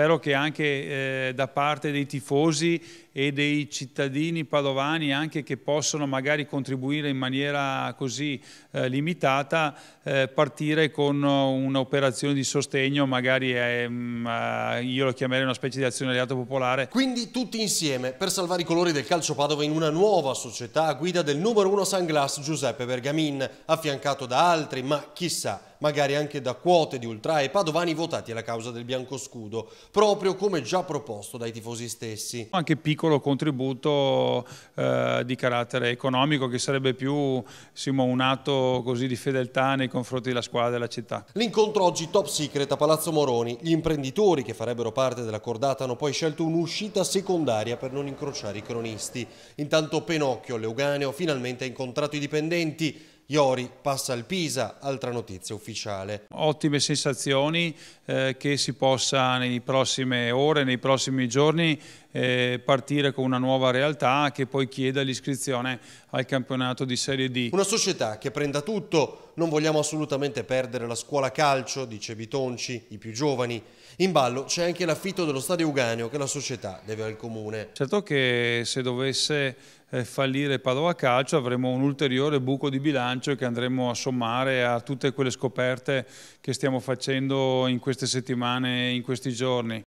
spero che anche eh, da parte dei tifosi e dei cittadini padovani anche che possono magari contribuire in maniera così eh, limitata eh, partire con un'operazione di sostegno magari ehm, io lo chiamerei una specie di azionariato popolare. Quindi tutti insieme per salvare i colori del calcio Padova in una nuova società a guida del numero uno Sunglass Giuseppe Bergamin affiancato da altri ma chissà magari anche da quote di ultra e padovani votati alla causa del biancoscudo proprio come già proposto dai tifosi stessi. Anche piccolo contributo eh, di carattere economico che sarebbe più insomma, un atto così di fedeltà nei confronti della squadra e della città. L'incontro oggi top secret a Palazzo Moroni. Gli imprenditori che farebbero parte della cordata hanno poi scelto un'uscita secondaria per non incrociare i cronisti. Intanto Penocchio, Leuganeo, finalmente ha incontrato i dipendenti Iori passa al Pisa, altra notizia ufficiale. Ottime sensazioni eh, che si possa nelle prossime ore, nei prossimi giorni eh, partire con una nuova realtà che poi chieda l'iscrizione al campionato di Serie D. Una società che prenda tutto, non vogliamo assolutamente perdere la scuola calcio, dice Bitonci, i più giovani. In ballo c'è anche l'affitto dello stadio Uganeo che la società deve al comune. Certo che se dovesse eh, fallire Padova Calcio avremo un ulteriore buco di bilancio che andremo a sommare a tutte quelle scoperte che stiamo facendo in queste settimane, in questi giorni.